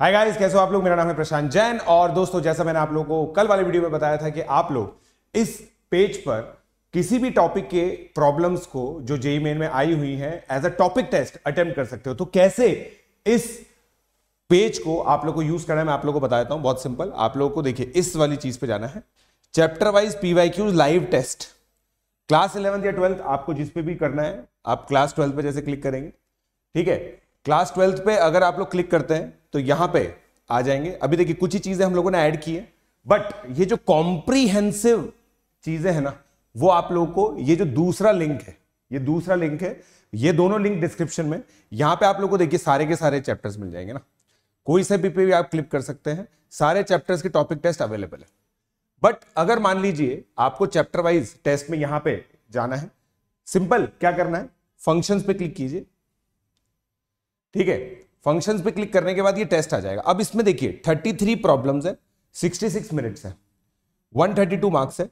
hi guys कैसे हो आप लोग मेरा नाम है प्रशांत जैन और दोस्तों जैसा मैंने आप लोगों को कल वाले वीडियो में बताया था कि आप लोग इस पेज पर किसी भी टॉपिक के प्रॉब्लम्स को जो जेई मेन में आई हुई हैं as a topic test attempt कर सकते हो तो कैसे इस पेज को आप लोग को यूज करना है मैं आप लोग को बता देता हूं बहुत सिंपल आप लोगों को देखिए इस वाली चीज पे जाना है chapter wise PY live test class eleventh या ट्वेल्थ आपको जिस पे भी करना है आप क्लास ट्वेल्थ पे जैसे क्लिक करेंगे ठीक है क्लास ट्वेल्थ पे अगर आप लोग क्लिक करते हैं तो यहां पे आ जाएंगे अभी देखिए कुछ ही चीजें हम लोगों ने ऐड की है बट ये जो कॉम्प्रीहेंसिव चीजें हैं ना वो आप लोगों को ये जो दूसरा लिंक है ये दूसरा लिंक है ये दोनों लिंक डिस्क्रिप्शन में यहां पे आप लोगों को देखिए सारे के सारे चैप्टर्स मिल जाएंगे ना कोई से भी पे भी आप क्लिक कर सकते हैं सारे चैप्टर्स के टॉपिक टेस्ट अवेलेबल है बट अगर मान लीजिए आपको चैप्टर वाइज टेस्ट में यहां पे जाना है सिंपल क्या करना है फंक्शंस पे क्लिक कीजिए ठीक है फंक्शंस पे क्लिक करने के बाद ये टेस्ट आ जाएगा अब इसमें देखिए 33 प्रॉब्लम्स है 66 मिनट्स है 132 मार्क्स है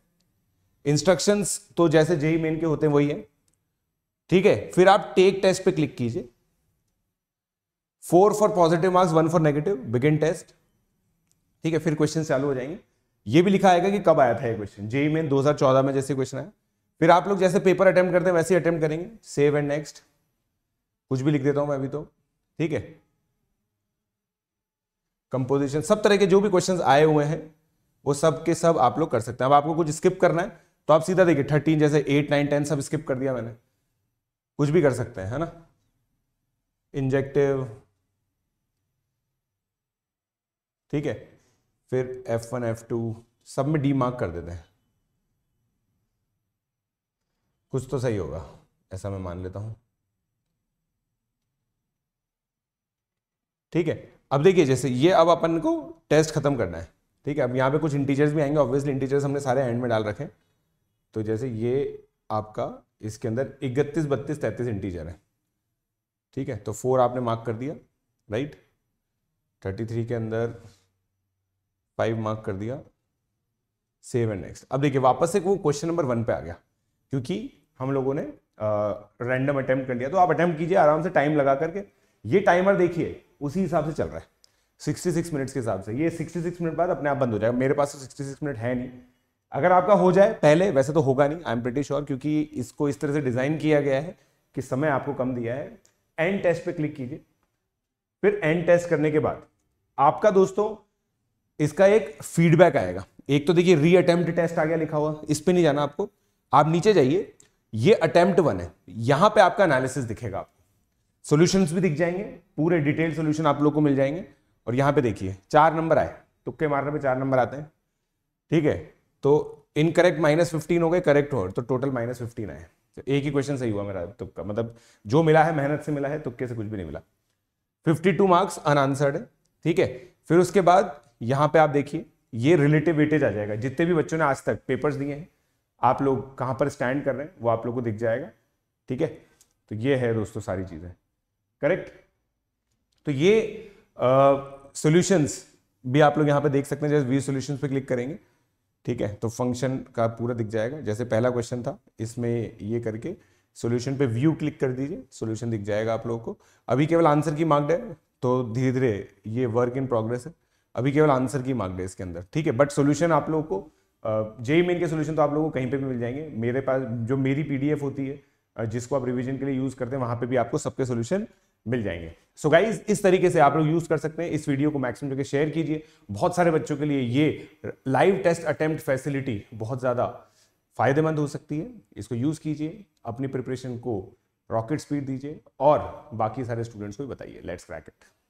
इंस्ट्रक्शंस तो जैसे जेई मेन के होते हैं वही है ठीक है फिर आप टेक टेस्ट पे क्लिक कीजिए four for positive marks one for negative begin test ठीक है फिर क्वेश्चन चालू हो जाएंगे ये भी लिखा आएगा कि कब आया था ये क्वेश्चन जेई मेन 2014 में जैसे क्वेश्चन आया फिर आप लोग जैसे पेपर अटेम्प्ट करते हैं वैसे ही अटेम्प्ट करेंगे सेव एंड नेक्स्ट कुछ भी लिख देता हूं मैं अभी तो ठीक है कंपोजिशन सब तरह के जो भी क्वेश्चन आए हुए हैं वो सब के सब आप लोग कर सकते हैं अब आपको कुछ स्किप करना है तो आप सीधा देखिए थर्टीन जैसे एट नाइन टेन सब स्किप कर दिया मैंने कुछ भी कर सकते हैं है ना इंजेक्टिव ठीक है फिर F1, F2 सब में डी मार्क कर देते हैं कुछ तो सही होगा ऐसा मैं मान लेता हूं ठीक है अब देखिए जैसे ये अब अपन को टेस्ट खत्म करना है ठीक है अब यहाँ पे कुछ इंटीजर्स भी आएंगे ऑब्वियसली इंटीजर्स हमने सारे एंड में डाल रखे तो जैसे ये आपका इसके अंदर इकतीस बत्तीस तैंतीस इंटीजर है ठीक है तो फोर आपने मार्क कर दिया राइट थर्टी थ्री के अंदर फाइव मार्क कर दिया सेव एंड नेक्स्ट अब देखिए वापस से वो क्वेश्चन नंबर वन पे आ गया क्योंकि हम लोगों ने रैंडम अटैम्प्ट कर दिया तो आप अटैम्प्ट कीजिए आराम से टाइम लगा करके ये टाइमर देखिए उसी हिसाब से चल रहा है 66 मिनट्स के हिसाब से ये 66 मिनट बाद अपने आप बंद हो जाएगा मेरे पास तो 66 मिनट है नहीं अगर आपका हो जाए पहले वैसे तो होगा नहीं आई एम प्रिटी श्योर क्योंकि इसको इस तरह से डिज़ाइन किया गया है कि समय आपको कम दिया है एंड टेस्ट पे क्लिक कीजिए फिर एंड टेस्ट करने के बाद आपका दोस्तों इसका एक फीडबैक आएगा एक तो देखिए री अटेम्प्ट टेस्ट आ गया लिखा हुआ इस पर नहीं जाना आपको आप नीचे जाइए ये अटेम्प्ट वन है यहां पे आपका एनालिसिस दिखेगा सॉल्यूशंस भी दिख जाएंगे पूरे डिटेल सॉल्यूशन आप लोग को मिल जाएंगे और यहाँ पे देखिए चार नंबर आए तुक्के मारने पे चार नंबर आते हैं ठीक है तो इनकरेक्ट माइनस फिफ्टीन हो गए करेक्ट हो तो टोटल माइनस फिफ्टीन आए तो एक ही क्वेश्चन सही हुआ मेरा तुक्का मतलब जो मिला है मेहनत से मिला है तुक्के से कुछ भी नहीं मिला फिफ्टी टू मार्क्स अनआंसर्ड है ठीक है फिर उसके बाद यहाँ पे आप देखिए ये रिलेटिव वेटेज आ जाएगा जितने भी बच्चों ने आज तक पेपर्स दिए हैं आप लोग कहाँ पर स्टैंड कर रहे हैं वो आप लोग को दिख जाएगा ठीक है तो ये है दोस्तों सारी चीज़ें करेक्ट तो ये सॉल्यूशंस uh, भी आप लोग यहाँ पे देख सकते हैं जैसे व्यू सॉल्यूशंस पे क्लिक करेंगे ठीक है तो फंक्शन का पूरा दिख जाएगा जैसे पहला क्वेश्चन था इसमें ये करके सॉल्यूशन पे व्यू क्लिक कर दीजिए सॉल्यूशन दिख जाएगा आप लोगों को अभी केवल आंसर की मांग है तो धीरे धीरे ये वर्क इन प्रोग्रेस है अभी केवल आंसर की मांग है इसके अंदर ठीक है बट सोल्यूशन आप लोगों को जेई मेन के सोल्यूशन तो आप लोगों को कहीं पर भी मिल जाएंगे मेरे पास जो मेरी पीडीएफ होती है जिसको आप रिविजन के लिए यूज़ करते हैं वहाँ पर भी आपको सबके सोल्यूशन मिल जाएंगे सो so गाइज इस तरीके से आप लोग यूज कर सकते हैं इस वीडियो को मैक्सिमम जो शेयर कीजिए बहुत सारे बच्चों के लिए ये लाइव टेस्ट अटेम्प्ट फैसिलिटी बहुत ज़्यादा फायदेमंद हो सकती है इसको यूज कीजिए अपनी प्रिपरेशन को रॉकेट स्पीड दीजिए और बाकी सारे स्टूडेंट्स को भी बताइए लेट्स क्रैक इट